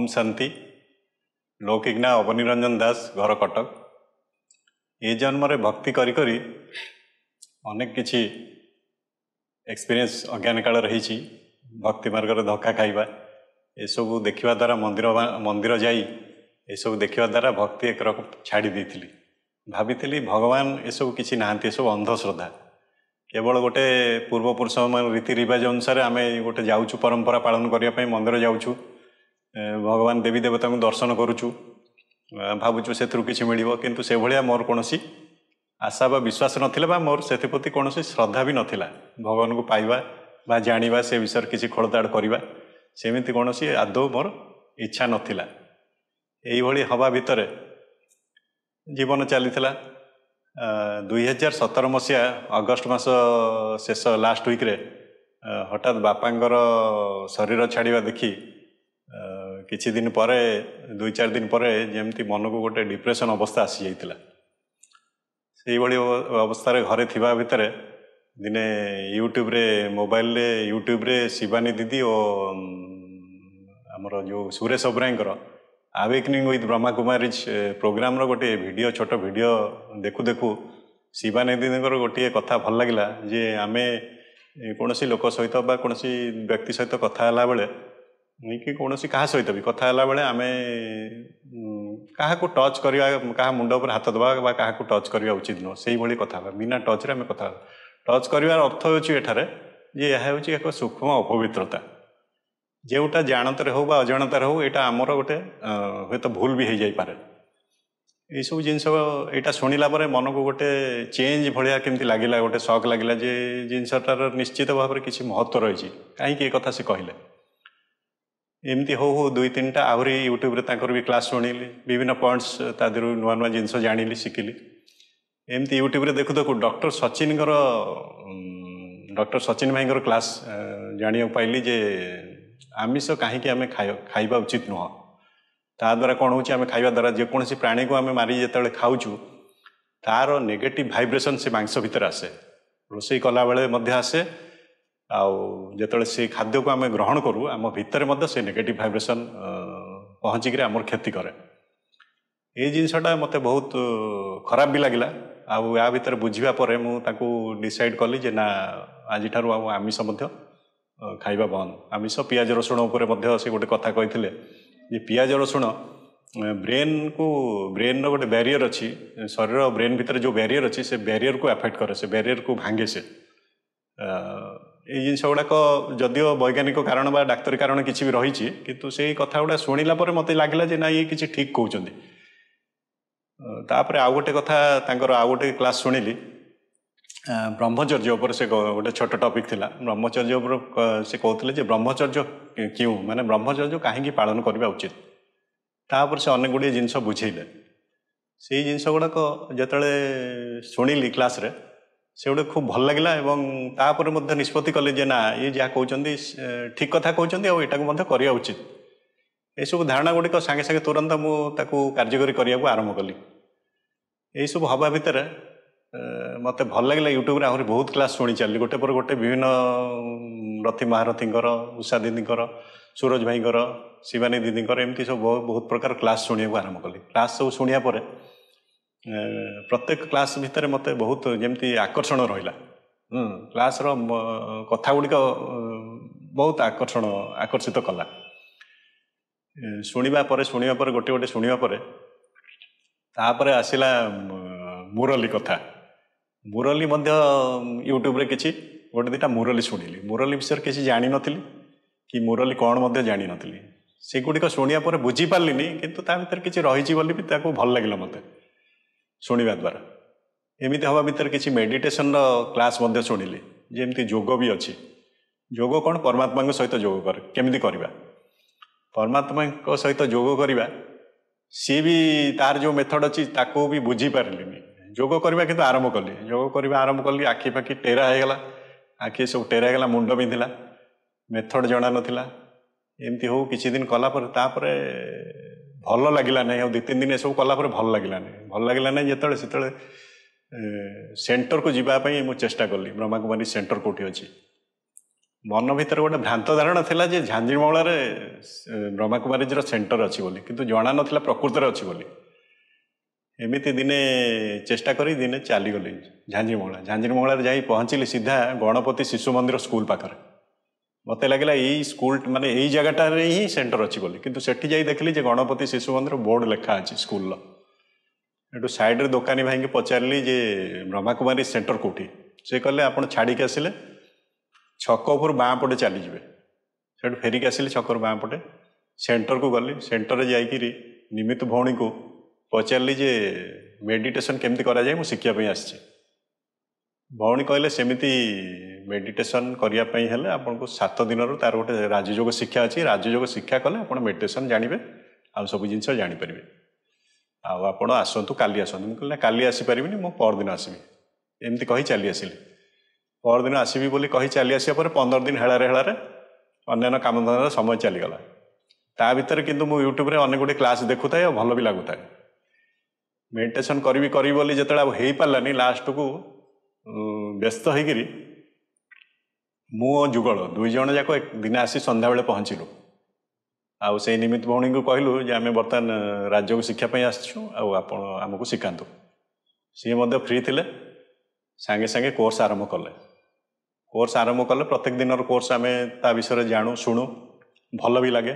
ଓମ୍ ଶାନ୍ତି ଲୌକିଜ୍ଞା ଅବନିରଞ୍ଜନ ଦାସ ଘର କଟକ ଏ ଜନ୍ମରେ ଭକ୍ତି କରି କରି ଅନେକ କିଛି ଏକ୍ସପିରିଏନ୍ସ ଅଜ୍ଞାନ କାଳ ରହିଛି ଭକ୍ତି ମାର୍ଗରେ ଧକ୍କା ଖାଇବା ଏସବୁ ଦେଖିବା ଦ୍ୱାରା ମନ୍ଦିର ମନ୍ଦିର ଯାଇ ଏସବୁ ଦେଖିବା ଦ୍ୱାରା ଭକ୍ତି ଏକ ରକମ ଛାଡ଼ି ଦେଇଥିଲି ଭାବିଥିଲି ଭଗବାନ ଏସବୁ କିଛି ନାହାନ୍ତି ଏସବୁ ଅନ୍ଧଶ୍ରଦ୍ଧା କେବଳ ଗୋଟେ ପୂର୍ବପୁରୁଷମାନ ରୀତିରିବାଜ ଅନୁସାରେ ଆମେ ଗୋଟେ ଯାଉଛୁ ପରମ୍ପରା ପାଳନ କରିବା ପାଇଁ ମନ୍ଦିର ଯାଉଛୁ ଭଗବାନ ଦେବୀ ଦେବତାଙ୍କୁ ଦର୍ଶନ କରୁଛୁ ଭାବୁଛୁ ସେଥିରୁ କିଛି ମିଳିବ କିନ୍ତୁ ସେଭଳିଆ ମୋର କୌଣସି ଆଶା ବା ବିଶ୍ୱାସ ନଥିଲା ବା ମୋର ସେଥିପ୍ରତି କୌଣସି ଶ୍ରଦ୍ଧା ବି ନଥିଲା ଭଗବାନଙ୍କୁ ପାଇବା ବା ଜାଣିବା ସେ ବିଷୟରେ କିଛି ଖୋଳତାଡ଼ କରିବା ସେମିତି କୌଣସି ଆଦୌ ମୋର ଇଚ୍ଛା ନଥିଲା ଏଇଭଳି ହେବା ଭିତରେ ଜୀବନ ଚାଲିଥିଲା ଦୁଇହଜାର ସତର ମସିହା ଅଗଷ୍ଟ ମାସ ଶେଷ ଲାଷ୍ଟ ୱିକ୍ରେ ହଠାତ୍ ବାପାଙ୍କର ଶରୀର ଛାଡ଼ିବା ଦେଖି କିଛି ଦିନ ପରେ ଦୁଇ ଚାରି ଦିନ ପରେ ଯେମିତି ମନକୁ ଗୋଟେ ଡିପ୍ରେସନ୍ ଅବସ୍ଥା ଆସିଯାଇଥିଲା ସେଇଭଳି ଅବସ୍ଥାରେ ଘରେ ଥିବା ଭିତରେ ଦିନେ ୟୁଟ୍ୟୁବ୍ରେ ମୋବାଇଲରେ ୟୁଟ୍ୟୁବ୍ରେ ଶିବାନୀ ଦିଦି ଓ ଆମର ଯେଉଁ ସୁରେଶ ଅବରାଇଙ୍କର ଆୱେକନିଂ ୱିଥ୍ ବ୍ରହ୍ମା କୁମାରୀ ପ୍ରୋଗ୍ରାମର ଗୋଟିଏ ଭିଡ଼ିଓ ଛୋଟ ଭିଡ଼ିଓ ଦେଖୁ ଦେଖୁ ଶିବାନୀ ଦିଦିଙ୍କର ଗୋଟିଏ କଥା ଭଲ ଲାଗିଲା ଯେ ଆମେ କୌଣସି ଲୋକ ସହିତ ବା କୌଣସି ବ୍ୟକ୍ତି ସହିତ କଥା ହେଲାବେଳେ କି କୌଣସି କାହା ସହିତ ବି କଥା ହେଲା ବେଳେ ଆମେ କାହାକୁ ଟଚ୍ କରିବା କାହା ମୁଣ୍ଡ ଉପରେ ହାତ ଦେବା ବା କାହାକୁ ଟଚ୍ କରିବା ଉଚିତ ନୁହଁ ସେଇଭଳି କଥା ହେବା ବିନା ଟଚ୍ରେ ଆମେ କଥା ହେବା ଟଚ୍ କରିବାର ଅର୍ଥ ହେଉଛି ଏଠାରେ ଯେ ଏହା ହେଉଛି ଏକ ସୂକ୍ଷ୍ମ ଅପବିତ୍ରତା ଯେଉଁଟା ଜାଣତରେ ହେଉ ବା ଅଜାଣତରେ ହେଉ ଏଇଟା ଆମର ଗୋଟେ ହୁଏତ ଭୁଲ ବି ହେଇଯାଇପାରେ ଏଇସବୁ ଜିନିଷ ଏଇଟା ଶୁଣିଲା ପରେ ମନକୁ ଗୋଟେ ଚେଞ୍ଜ ଭଳିଆ କେମିତି ଲାଗିଲା ଗୋଟେ ସକ୍ ଲାଗିଲା ଯେ ଜିନିଷଟାର ନିଶ୍ଚିତ ଭାବରେ କିଛି ମହତ୍ତ୍ୱ ରହିଛି କାହିଁକି ଏ କଥା ସେ କହିଲେ ଏମିତି ହଉ ହଉ ଦୁଇ ତିନିଟା ଆହୁରି ୟୁଟ୍ୟୁବରେ ତାଙ୍କର ବି କ୍ଲାସ୍ ଶୁଣିଲି ବିଭିନ୍ନ ପଏଣ୍ଟସ୍ ତା ଦେହରୁ ନୂଆ ନୂଆ ଜିନିଷ ଜାଣିଲି ଶିଖିଲି ଏମିତି ୟୁଟ୍ୟୁବରେ ଦେଖୁ ଦେଖୁ ଡକ୍ଟର ସଚିନଙ୍କର ଡକ୍ଟର ସଚିନ ଭାଇଙ୍କର କ୍ଲାସ୍ ଜାଣିବାକୁ ପାଇଲି ଯେ ଆମିଷ କାହିଁକି ଆମେ ଖାଇବା ଉଚିତ ନୁହଁ ତାଦ୍ୱାରା କ'ଣ ହେଉଛି ଆମେ ଖାଇବା ଦ୍ୱାରା ଯେକୌଣସି ପ୍ରାଣୀକୁ ଆମେ ମାରି ଯେତେବେଳେ ଖାଉଛୁ ତାର ନେଗେଟିଭ୍ ଭାଇବ୍ରେସନ୍ ସେ ମାଂସ ଭିତରେ ଆସେ ରୋଷେଇ କଲାବେଳେ ମଧ୍ୟ ଆସେ ଆଉ ଯେତେବେଳେ ସେ ଖାଦ୍ୟକୁ ଆମେ ଗ୍ରହଣ କରୁ ଆମ ଭିତରେ ମଧ୍ୟ ସେ ନେଗେଟିଭ୍ ଭାଇବ୍ରେସନ୍ ପହଞ୍ଚିକିରି ଆମର କ୍ଷତି କରେ ଏଇ ଜିନିଷଟା ମୋତେ ବହୁତ ଖରାପ ବି ଲାଗିଲା ଆଉ ୟା ଭିତରେ ବୁଝିବା ପରେ ମୁଁ ତାକୁ ଡିସାଇଡ୍ କଲି ଯେ ନା ଆଜିଠାରୁ ଆଉ ଆମିଷ ମଧ୍ୟ ଖାଇବା ବନ୍ଦ ଆମିଷ ପିଆଜ ରସୁଣ ଉପରେ ମଧ୍ୟ ସେ ଗୋଟେ କଥା କହିଥିଲେ ଯେ ପିଆଜ ରସୁଣ ବ୍ରେନ୍କୁ ବ୍ରେନ୍ର ଗୋଟେ ବ୍ୟାରିୟର୍ ଅଛି ଶରୀର ବ୍ରେନ୍ ଭିତରେ ଯେଉଁ ବ୍ୟାରିୟର ଅଛି ସେ ବ୍ୟାରିୟର୍କୁ ଆଫେକ୍ଟ କରେ ସେ ବ୍ୟାରିୟର୍କୁ ଭାଙ୍ଗେ ସେ ଏଇ ଜିନିଷ ଗୁଡ଼ାକ ଯଦିଓ ବୈଜ୍ଞାନିକ କାରଣ ବା ଡାକ୍ତରୀ କାରଣ କିଛି ବି ରହିଛି କିନ୍ତୁ ସେଇ କଥା ଗୁଡ଼ା ଶୁଣିଲା ପରେ ମୋତେ ଲାଗିଲା ଯେ ନା ଇଏ କିଛି ଠିକ୍ କହୁଛନ୍ତି ତାପରେ ଆଉ ଗୋଟେ କଥା ତାଙ୍କର ଆଉ ଗୋଟେ କ୍ଲାସ୍ ଶୁଣିଲି ବ୍ରହ୍ମଚର୍ଯ୍ୟ ଉପରେ ସେ ଗୋଟେ ଛୋଟ ଟପିକ୍ ଥିଲା ବ୍ରହ୍ମଚର୍ଯ୍ୟ ଉପରେ ସେ କହୁଥିଲେ ଯେ ବ୍ରହ୍ମଚର୍ଯ୍ୟ କେଉଁ ମାନେ ବ୍ରହ୍ମଚର୍ଯ୍ୟ କାହିଁକି ପାଳନ କରିବା ଉଚିତ ତା'ପରେ ସେ ଅନେକ ଗୁଡ଼ିଏ ଜିନିଷ ବୁଝେଇଲେ ସେଇ ଜିନିଷ ଗୁଡ଼ାକ ଯେତେବେଳେ ଶୁଣିଲି କ୍ଲାସ୍ରେ ସେ ଗୋଟେ ଖୁବ୍ ଭଲ ଲାଗିଲା ଏବଂ ତାପରେ ମଧ୍ୟ ନିଷ୍ପତ୍ତି କଲେ ଯେ ନା ଇଏ ଯାହା କହୁଛନ୍ତି ଠିକ୍ କଥା କହୁଛନ୍ତି ଆଉ ଏଇଟାକୁ ମଧ୍ୟ କରିବା ଉଚିତ ଏସବୁ ଧାରଣା ଗୁଡ଼ିକ ସାଙ୍ଗେ ସାଙ୍ଗେ ତୁରନ୍ତ ମୁଁ ତାକୁ କାର୍ଯ୍ୟକାରୀ କରିବାକୁ ଆରମ୍ଭ କଲି ଏଇସବୁ ହେବା ଭିତରେ ମୋତେ ଭଲ ଲାଗିଲା ୟୁଟ୍ୟୁବରେ ଆହୁରି ବହୁତ କ୍ଲାସ୍ ଶୁଣି ଚାଲିଲି ଗୋଟେ ପରେ ଗୋଟେ ବିଭିନ୍ନ ରଥି ମହାରଥୀଙ୍କର ଉଷା ଦିଦିଙ୍କର ସୁରଜ ଭାଇଙ୍କର ଶିବାନୀ ଦିଦିଙ୍କର ଏମିତି ସବୁ ବହୁତ ପ୍ରକାର କ୍ଲାସ୍ ଶୁଣିବାକୁ ଆରମ୍ଭ କଲି କ୍ଲାସ୍ ସବୁ ଶୁଣିବା ପରେ ପ୍ରତ୍ୟେକ କ୍ଲାସ୍ ଭିତରେ ମୋତେ ବହୁତ ଯେମିତି ଆକର୍ଷଣ ରହିଲା କ୍ଲାସ୍ର ଗୁଡ଼ିକ ବହୁତ ଆକର୍ଷଣ ଆକର୍ଷିତ କଲା ଶୁଣିବା ପରେ ଶୁଣିବା ପରେ ଗୋଟିଏ ଗୋଟିଏ ଶୁଣିବା ପରେ ତାପରେ ଆସିଲା ମୁରଲୀ କଥା ମୁରଲୀ ମଧ୍ୟ ୟୁଟ୍ୟୁବରେ କିଛି ଗୋଟେ ଦୁଇଟା ମୁରଲୀ ଶୁଣିଲି ମୁରଲୀ ବିଷୟରେ କିଛି ଜାଣିନଥିଲି କି ମୁରଲୀ କ'ଣ ମଧ୍ୟ ଜାଣିନଥିଲି ସେଗୁଡ଼ିକ ଶୁଣିବା ପରେ ବୁଝିପାରିଲିନି କିନ୍ତୁ ତା ଭିତରେ କିଛି ରହିଛି ବୋଲି ବି ତାକୁ ଭଲ ଲାଗିଲା ମୋତେ ଶୁଣିବା ଦ୍ୱାରା ଏମିତି ହେବା ଭିତରେ କିଛି ମେଡିଟେସନର କ୍ଲାସ୍ ମଧ୍ୟ ଶୁଣିଲି ଯେମିତି ଯୋଗ ବି ଅଛି ଯୋଗ କ'ଣ ପରମାତ୍ମାଙ୍କ ସହିତ ଯୋଗ କରେ କେମିତି କରିବା ପରମାତ୍ମାଙ୍କ ସହିତ ଯୋଗ କରିବା ସିଏ ବି ତାର ଯେଉଁ ମେଥଡ଼ ଅଛି ତାକୁ ବି ବୁଝିପାରିଲିନି ଯୋଗ କରିବା କିନ୍ତୁ ଆରମ୍ଭ କଲି ଯୋଗ କରିବା ଆରମ୍ଭ କଲି ଆଖି ପାଖି ଟେରା ହେଇଗଲା ଆଖି ସବୁ ଟେରା ହେଇଗଲା ମୁଣ୍ଡ ବିନ୍ଧିଲା ମେଥଡ଼ ଜଣା ନଥିଲା ଏମିତି ହଉ କିଛି ଦିନ କଲାପରେ ତାପରେ ଭଲ ଲାଗିଲାନି ଆଉ ଦୁଇ ତିନି ଦିନ ଏସବୁ କଲାପରେ ପରେ ଭଲ ଲାଗିଲାନି ଭଲ ଲାଗିଲାନି ଯେତେବେଳେ ସେତେବେଳେ ସେଣ୍ଟରକୁ ଯିବା ପାଇଁ ମୁଁ ଚେଷ୍ଟା କଲି ବ୍ରହ୍ମାକୁମାରୀ ସେଣ୍ଟର କେଉଁଠି ଅଛି ମନ ଭିତରେ ଗୋଟେ ଭ୍ରାନ୍ତ ଧାରଣା ଥିଲା ଯେ ଝାଞ୍ଜିମଳାରେ ବ୍ରହ୍ମାକୁମାରୀଜିର ସେଣ୍ଟର ଅଛି ବୋଲି କିନ୍ତୁ ଜଣାନଥିଲା ପ୍ରକୃତରେ ଅଛି ବୋଲି ଏମିତି ଦିନେ ଚେଷ୍ଟା କରି ଦିନେ ଚାଲିଗଲି ଝାଞ୍ଜିମଳା ଝାଞ୍ଜିମଳାରେ ଯାଇ ପହଞ୍ଚିଲି ସିଧା ଗଣପତି ଶିଶୁ ମନ୍ଦିର ସ୍କୁଲ ପାଖରେ ମୋତେ ଲାଗିଲା ଏଇ ସ୍କୁଲ ମାନେ ଏଇ ଜାଗାଟାରେ ହିଁ ସେଣ୍ଟର ଅଛି ବୋଲି କିନ୍ତୁ ସେଠି ଯାଇ ଦେଖିଲି ଯେ ଗଣପତି ଶିଶୁ ମନ୍ଦିର ବୋର୍ଡ଼ ଲେଖା ଅଛି ସ୍କୁଲର ଏଠୁ ସାଇଡ଼ରେ ଦୋକାନୀ ଭାଇକି ପଚାରିଲି ଯେ ବ୍ରହ୍ମାକୁମାରୀ ସେଣ୍ଟର କେଉଁଠି ସେ କହିଲେ ଆପଣ ଛାଡ଼ିକି ଆସିଲେ ଛକ ଉପରୁ ବାଁ ପଟେ ଚାଲିଯିବେ ସେଠୁ ଫେରିକି ଆସିଲି ଛକରୁ ବାଁ ପଟେ ସେଣ୍ଟରକୁ ଗଲି ସେଣ୍ଟରରେ ଯାଇକିରି ନିମିତ ଭଉଣୀକୁ ପଚାରିଲି ଯେ ମେଡ଼ିଟେସନ୍ କେମିତି କରାଯାଏ ମୁଁ ଶିଖିବା ପାଇଁ ଆସିଛି ଭଉଣୀ କହିଲେ ସେମିତି মেডিটেসন করা হলে আপনার সাত দিনর তার গোটে রাজযোগ শিক্ষা অছি রাজযোগ শিক্ষা কলে আপনার মেডিটেসন জাঁবে আবু জিনিস জাঁপারে আপনার আসন্তু কালি আসন্তু মু না কালি আসিপারি মু পরদিন আসবি এমতি কহি চালি আসিলি পরদিন আসবি বলে কহি চালি আসিয়া পরে পনের দিন হেলারে হেলারে অন্যান্য কামধন্দার সময় চালিগলা তা ভিতরে কিন্তু মু ইউট্যুবরে অনেকগুড়ি ক্লাস দেখুথায় আর ভালো বি লাগুথায় মেডিটেসন করবি করবি বলে যেতবে হয়ে পারানি লাস্টকু ব্যস্ত হয়েকি ମୁଁ ଓ ଯୁଗଳ ଦୁଇ ଜଣ ଯାକ ଦିନେ ଆସି ସନ୍ଧ୍ୟାବେଳେ ପହଞ୍ଚିଲୁ ଆଉ ସେଇ ନିମିତ୍ତ ଭଉଣୀଙ୍କୁ କହିଲୁ ଯେ ଆମେ ବର୍ତ୍ତମାନ ରାଜ୍ୟକୁ ଶିକ୍ଷା ପାଇଁ ଆସିଛୁ ଆଉ ଆପଣ ଆମକୁ ଶିଖାନ୍ତୁ ସିଏ ମଧ୍ୟ ଫ୍ରି ଥିଲେ ସାଙ୍ଗେ ସାଙ୍ଗେ କୋର୍ସ ଆରମ୍ଭ କଲେ କୋର୍ସ ଆରମ୍ଭ କଲେ ପ୍ରତ୍ୟେକ ଦିନର କୋର୍ସ ଆମେ ତା ବିଷୟରେ ଜାଣୁ ଶୁଣୁ ଭଲ ବି ଲାଗେ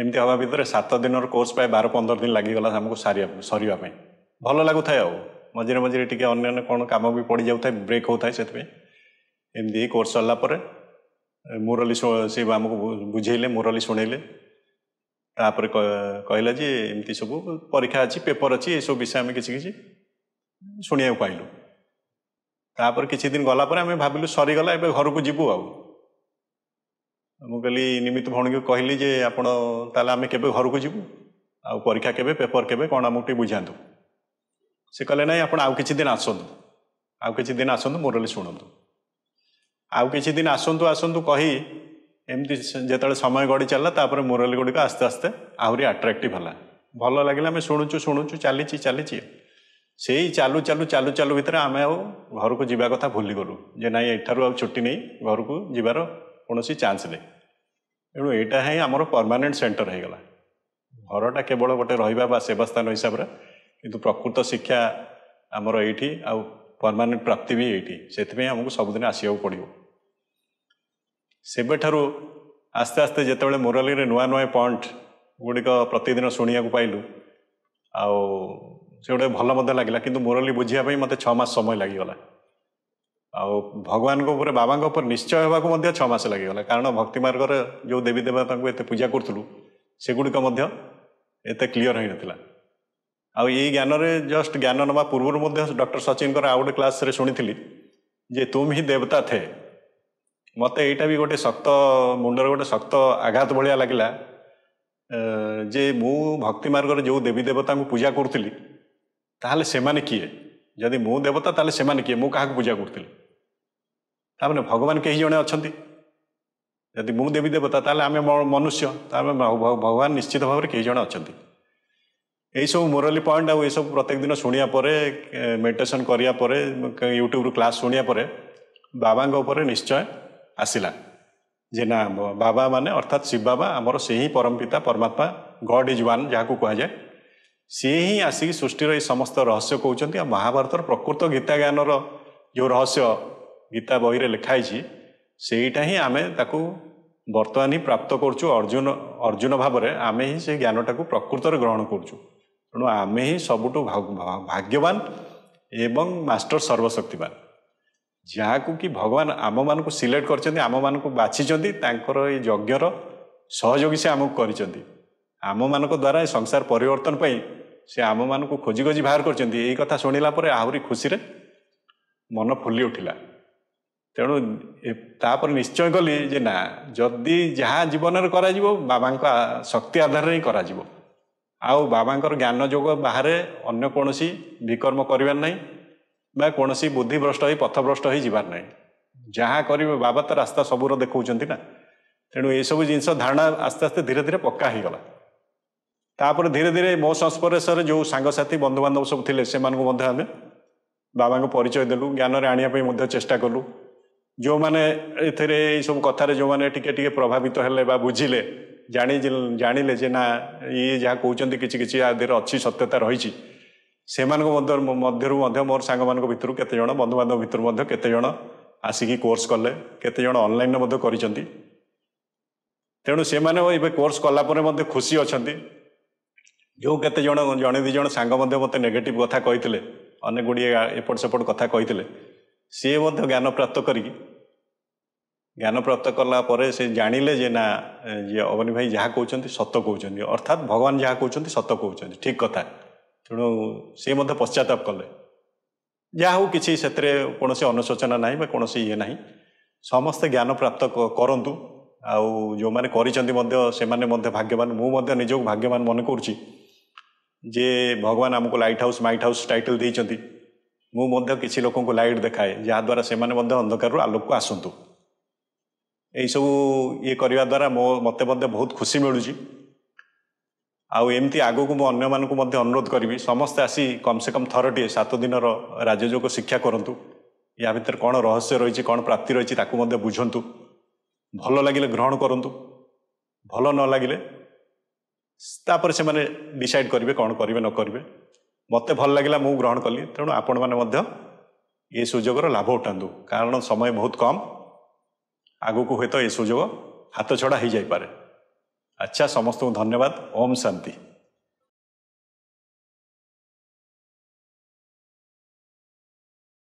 ଏମିତି ହେବା ଭିତରେ ସାତ ଦିନର କୋର୍ସ ପ୍ରାୟ ବାର ପନ୍ଦର ଦିନ ଲାଗିଗଲା ଆମକୁ ସାରିବା ସରିବା ପାଇଁ ଭଲ ଲାଗୁଥାଏ ଆଉ ମଝିରେ ମଝିରେ ଟିକେ ଅନ୍ୟାନ୍ୟ କ'ଣ କାମ ବି ପଡ଼ିଯାଉଥାଏ ବ୍ରେକ୍ ହେଉଥାଏ ସେଥିପାଇଁ ଏମିତି କୋର୍ସ ସରିଲା ପରେ ମୁରଲୀ ସେ ଆମକୁ ବୁଝେଇଲେ ମୁରଲୀ ଶୁଣେଇଲେ ତାପରେ କହିଲା ଯେ ଏମିତି ସବୁ ପରୀକ୍ଷା ଅଛି ପେପର ଅଛି ଏସବୁ ବିଷୟ ଆମେ କିଛି କିଛି ଶୁଣିବାକୁ ପାଇଲୁ ତାପରେ କିଛି ଦିନ ଗଲା ପରେ ଆମେ ଭାବିଲୁ ସରିଗଲା ଏବେ ଘରକୁ ଯିବୁ ଆଉ ମୁଁ କହିଲି ନିମିତ ଭଉଣୀକୁ କହିଲି ଯେ ଆପଣ ତାହେଲେ ଆମେ କେବେ ଘରକୁ ଯିବୁ ଆଉ ପରୀକ୍ଷା କେବେ ପେପର କେବେ କ'ଣ ଆମକୁ ଟିକେ ବୁଝାନ୍ତୁ ସେ କହିଲେ ନାଇଁ ଆପଣ ଆଉ କିଛି ଦିନ ଆସନ୍ତୁ ଆଉ କିଛି ଦିନ ଆସନ୍ତୁ ମୁରଲୀ ଶୁଣନ୍ତୁ ଆଉ କିଛି ଦିନ ଆସନ୍ତୁ ଆସନ୍ତୁ କହି ଏମିତି ଯେତେବେଳେ ସମୟ ଗଢ଼ି ଚାଲିଲା ତାପରେ ମୋରାଲ ଗୁଡ଼ିକ ଆସ୍ତେ ଆସ୍ତେ ଆହୁରି ଆଟ୍ରାକ୍ଟିଭ ହେଲା ଭଲ ଲାଗିଲା ଆମେ ଶୁଣୁଛୁ ଶୁଣୁଛୁ ଚାଲିଛି ଚାଲିଛି ସେଇ ଚାଲୁ ଚାଲୁ ଚାଲୁ ଚାଲୁ ଭିତରେ ଆମେ ଆଉ ଘରକୁ ଯିବା କଥା ଭୁଲିଗଲୁ ଯେ ନାଇଁ ଏଠାରୁ ଆଉ ଛୁଟି ନେଇ ଘରକୁ ଯିବାର କୌଣସି ଚାନ୍ସ ନାହିଁ ଏଣୁ ଏଇଟା ହିଁ ଆମର ପରମାନେଣ୍ଟ ସେଣ୍ଟର ହେଇଗଲା ଘରଟା କେବଳ ଗୋଟେ ରହିବା ବା ସ୍ଥାନ ହିସାବରେ କିନ୍ତୁ ପ୍ରକୃତ ଶିକ୍ଷା ଆମର ଏଇଠି ଆଉ ପରମାନେଣ୍ଟ ପ୍ରାପ୍ତି ବି ଏଇଠି ସେଥିପାଇଁ ଆମକୁ ସବୁଦିନ ଆସିବାକୁ ପଡ଼ିବ ସେବେଠାରୁ ଆସ୍ତେ ଆସ୍ତେ ଯେତେବେଳେ ମୁରଲୀରେ ନୂଆ ନୂଆ ପଏଣ୍ଟ ଗୁଡ଼ିକ ପ୍ରତିଦିନ ଶୁଣିବାକୁ ପାଇଲୁ ଆଉ ସେ ଭଲ ମଧ୍ୟ ଲାଗିଲା କିନ୍ତୁ ମୁରଲୀ ବୁଝିବା ପାଇଁ ମୋତେ ଛଅ ମାସ ସମୟ ଲାଗିଗଲା ଆଉ ଭଗବାନଙ୍କ ଉପରେ ବାବାଙ୍କ ଉପରେ ନିଶ୍ଚୟ ହେବାକୁ ମଧ୍ୟ ଛଅ ମାସ ଲାଗିଗଲା କାରଣ ଭକ୍ତି ମାର୍ଗରେ ଯେଉଁ ଦେବୀ ଦେବତାଙ୍କୁ ଏତେ ପୂଜା କରୁଥିଲୁ ସେଗୁଡ଼ିକ ମଧ୍ୟ ଏତେ କ୍ଲିଅର ହୋଇନଥିଲା ଆଉ ଏଇ ଜ୍ଞାନରେ ଜଷ୍ଟ ଜ୍ଞାନ ନେବା ପୂର୍ବରୁ ମଧ୍ୟ ଡକ୍ଟର ସଚିନଙ୍କର ଆଉ ଗୋଟେ କ୍ଲାସ୍ରେ ଶୁଣିଥିଲି ଯେ ତୁମ ହିଁ ଦେବତା ଥେ ମୋତେ ଏଇଟା ବି ଗୋଟେ ଶକ୍ତ ମୁଣ୍ଡର ଗୋଟେ ଶକ୍ତ ଆଘାତ ଭଳିଆ ଲାଗିଲା ଯେ ମୁଁ ଭକ୍ତି ମାର୍ଗରେ ଯେଉଁ ଦେବୀ ଦେବତାଙ୍କୁ ପୂଜା କରୁଥିଲି ତାହେଲେ ସେମାନେ କିଏ ଯଦି ମୁଁ ଦେବତା ତାହେଲେ ସେମାନେ କିଏ ମୁଁ କାହାକୁ ପୂଜା କରୁଥିଲି ତାମାନେ ଭଗବାନ କେହି ଜଣେ ଅଛନ୍ତି ଯଦି ମୁଁ ଦେବୀ ଦେବତା ତାହେଲେ ଆମେ ମନୁଷ୍ୟ ତାହେଲେ ଭଗବାନ ନିଶ୍ଚିତ ଭାବରେ କେହି ଜଣେ ଅଛନ୍ତି ଏଇସବୁ ମୋରାଲି ପଏଣ୍ଟ ଆଉ ଏସବୁ ପ୍ରତ୍ୟେକ ଦିନ ଶୁଣିବା ପରେ ମେଡ଼ିଟେସନ୍ କରିବା ପରେ ୟୁଟ୍ୟୁବରୁ କ୍ଲାସ୍ ଶୁଣିବା ପରେ ବାବାଙ୍କ ଉପରେ ନିଶ୍ଚୟ ଆସିଲା ଯେ ନା ବାବା ମାନେ ଅର୍ଥାତ୍ ଶିବ ବାବା ଆମର ସେ ହିଁ ପରମ ପିତା ପରମାତ୍ମା ଗଡ୍ ଇଜ୍ ୱାନ୍ ଯାହାକୁ କୁହାଯାଏ ସିଏ ହିଁ ଆସିକି ସୃଷ୍ଟିର ଏଇ ସମସ୍ତ ରହସ୍ୟ କହୁଛନ୍ତି ଆଉ ମହାଭାରତର ପ୍ରକୃତ ଗୀତା ଜ୍ଞାନର ଯେଉଁ ରହସ୍ୟ ଗୀତା ବହିରେ ଲେଖାହେଇଛି ସେଇଟା ହିଁ ଆମେ ତାକୁ ବର୍ତ୍ତମାନ ହିଁ ପ୍ରାପ୍ତ କରୁଛୁ ଅର୍ଜୁନ ଅର୍ଜୁନ ଭାବରେ ଆମେ ହିଁ ସେ ଜ୍ଞାନଟାକୁ ପ୍ରକୃତରେ ଗ୍ରହଣ କରୁଛୁ ତେଣୁ ଆମେ ହିଁ ସବୁଠୁ ଭାଗ୍ୟବାନ ଏବଂ ମାଷ୍ଟର ସର୍ବଶକ୍ତିବାନ ଯାହାକୁ କି ଭଗବାନ ଆମମାନଙ୍କୁ ସିଲେକ୍ଟ କରିଛନ୍ତି ଆମମାନଙ୍କୁ ବାଛିଛନ୍ତି ତାଙ୍କର ଏଇ ଯଜ୍ଞର ସହଯୋଗୀ ସେ ଆମକୁ କରିଛନ୍ତି ଆମମାନଙ୍କ ଦ୍ୱାରା ଏ ସଂସାର ପରିବର୍ତ୍ତନ ପାଇଁ ସେ ଆମମାନଙ୍କୁ ଖୋଜିଖୋଜି ବାହାର କରିଛନ୍ତି ଏଇ କଥା ଶୁଣିଲା ପରେ ଆହୁରି ଖୁସିରେ ମନ ଫୁଲି ଉଠିଲା ତେଣୁ ତାପରେ ନିଶ୍ଚୟ କଲି ଯେ ନା ଯଦି ଯାହା ଜୀବନରେ କରାଯିବ ବାବାଙ୍କ ଶକ୍ତି ଆଧାରରେ ହିଁ କରାଯିବ ଆଉ ବାବାଙ୍କର ଜ୍ଞାନ ଯୋଗ ବାହାରେ ଅନ୍ୟ କୌଣସି ବିକର୍ମ କରିବାର ନାହିଁ ବା କୌଣସି ବୁଦ୍ଧିଭ୍ରଷ୍ଟ ହୋଇ ପଥଭ୍ରଷ୍ଟ ହୋଇ ଯିବାର ନାହିଁ ଯାହା କରିବେ ବାବା ତ ରାସ୍ତା ସବୁର ଦେଖାଉଛନ୍ତି ନା ତେଣୁ ଏସବୁ ଜିନିଷ ଧାରଣା ଆସ୍ତେ ଆସ୍ତେ ଧୀରେ ଧୀରେ ପକ୍କା ହୋଇଗଲା ତାପରେ ଧୀରେ ଧୀରେ ମୋ ସଂସ୍ପର୍ଶରେ ଯେଉଁ ସାଙ୍ଗସାଥି ବନ୍ଧୁବାନ୍ଧବ ସବୁ ଥିଲେ ସେମାନଙ୍କୁ ମଧ୍ୟ ଆମେ ବାବାଙ୍କୁ ପରିଚୟ ଦେଲୁ ଜ୍ଞାନରେ ଆଣିବା ପାଇଁ ମଧ୍ୟ ଚେଷ୍ଟା କଲୁ ଯେଉଁମାନେ ଏଥିରେ ଏଇସବୁ କଥାରେ ଯେଉଁମାନେ ଟିକେ ଟିକେ ପ୍ରଭାବିତ ହେଲେ ବା ବୁଝିଲେ ଜାଣି ଜାଣିଲେ ଯେ ନା ଇଏ ଯାହା କହୁଛନ୍ତି କିଛି କିଛି ଆ ଦେହରେ ଅଛି ସତ୍ୟତା ରହିଛି ସେମାନଙ୍କ ମଧ୍ୟରୁ ମଧ୍ୟ ମୋର ସାଙ୍ଗମାନଙ୍କ ଭିତରୁ କେତେଜଣ ବନ୍ଧୁବାନ୍ଧବ ଭିତରୁ ମଧ୍ୟ କେତେଜଣ ଆସିକି କୋର୍ସ କଲେ କେତେଜଣ ଅନଲାଇନ୍ରେ ମଧ୍ୟ କରିଛନ୍ତି ତେଣୁ ସେମାନେ ଏବେ କୋର୍ସ କଲା ପରେ ମଧ୍ୟ ଖୁସି ଅଛନ୍ତି ଯେଉଁ କେତେଜଣ ଜଣେ ଦୁଇ ଜଣ ସାଙ୍ଗ ମଧ୍ୟ ମୋତେ ନେଗେଟିଭ୍ କଥା କହିଥିଲେ ଅନେକ ଗୁଡ଼ିଏ ଏପଟ ସେପଟ କଥା କହିଥିଲେ ସିଏ ମଧ୍ୟ ଜ୍ଞାନ ପ୍ରାପ୍ତ କରିକି ଜ୍ଞାନପ୍ରାପ୍ତ କଲା ପରେ ସେ ଜାଣିଲେ ଯେ ନା ଯିଏ ଅବନୀ ଭାଇ ଯାହା କହୁଛନ୍ତି ସତ କହୁଛନ୍ତି ଅର୍ଥାତ୍ ଭଗବାନ ଯାହା କହୁଛନ୍ତି ସତ କହୁଛନ୍ତି ଠିକ୍ କଥା ତେଣୁ ସେ ମଧ୍ୟ ପଶ୍ଚାତାପ କଲେ ଯାହା ହେଉ କିଛି ସେଥିରେ କୌଣସି ଅନୁଶୋଚନା ନାହିଁ ବା କୌଣସି ଇଏ ନାହିଁ ସମସ୍ତେ ଜ୍ଞାନ ପ୍ରାପ୍ତ କରନ୍ତୁ ଆଉ ଯେଉଁମାନେ କରିଛନ୍ତି ମଧ୍ୟ ସେମାନେ ମଧ୍ୟ ଭାଗ୍ୟବାନ ମୁଁ ମଧ୍ୟ ନିଜକୁ ଭାଗ୍ୟବାନ ମନେ କରୁଛି ଯେ ଭଗବାନ ଆମକୁ light house might house title ଦେଇଛନ୍ତି ମୁଁ ମଧ୍ୟ କିଛି ଲୋକଙ୍କୁ ଲାଇଟ୍ ଦେଖାଏ ଯାହାଦ୍ୱାରା ସେମାନେ ମଧ୍ୟ ଅନ୍ଧକାରରୁ ଆଲୋକକୁ ଆସନ୍ତୁ ଏଇସବୁ ଇଏ କରିବା ଦ୍ୱାରା ମୋ ମୋତେ ମଧ୍ୟ ବହୁତ ଖୁସି ମିଳୁଛି ଆଉ ଏମିତି ଆଗକୁ ମୁଁ ଅନ୍ୟମାନଙ୍କୁ ମଧ୍ୟ ଅନୁରୋଧ କରିବି ସମସ୍ତେ ଆସି ସେ କମ୍ ଥରଟିଏ ସାତ ଦିନର ରାଜଯୋଗ ଶିକ୍ଷା କରନ୍ତୁ ୟା ଭିତରେ କ'ଣ ରହସ୍ୟ ରହିଛି କ'ଣ ପ୍ରାପ୍ତି ରହିଛି ତାକୁ ମଧ୍ୟ ବୁଝନ୍ତୁ ଭଲ ଲାଗିଲେ ଗ୍ରହଣ କରନ୍ତୁ ଭଲ ନ ଲାଗିଲେ ତାପରେ ସେମାନେ ଡିସାଇଡ଼୍ କରିବେ କ'ଣ କରିବେ ନ କରିବେ ମୋତେ ଭଲ ଲାଗିଲା ମୁଁ ଗ୍ରହଣ କଲି ତେଣୁ ଆପଣମାନେ ମଧ୍ୟ ଏ ସୁଯୋଗର ଲାଭ ଉଠାନ୍ତୁ କାରଣ ସମୟ ବହୁତ କମ୍ ଆଗକୁ ହୁଏତ ଏ ସୁଯୋଗ ହାତ ଛଡ଼ା ହୋଇଯାଇପାରେ আচ্ছা সমস্ত ধন্যবাদ ওম শান্তি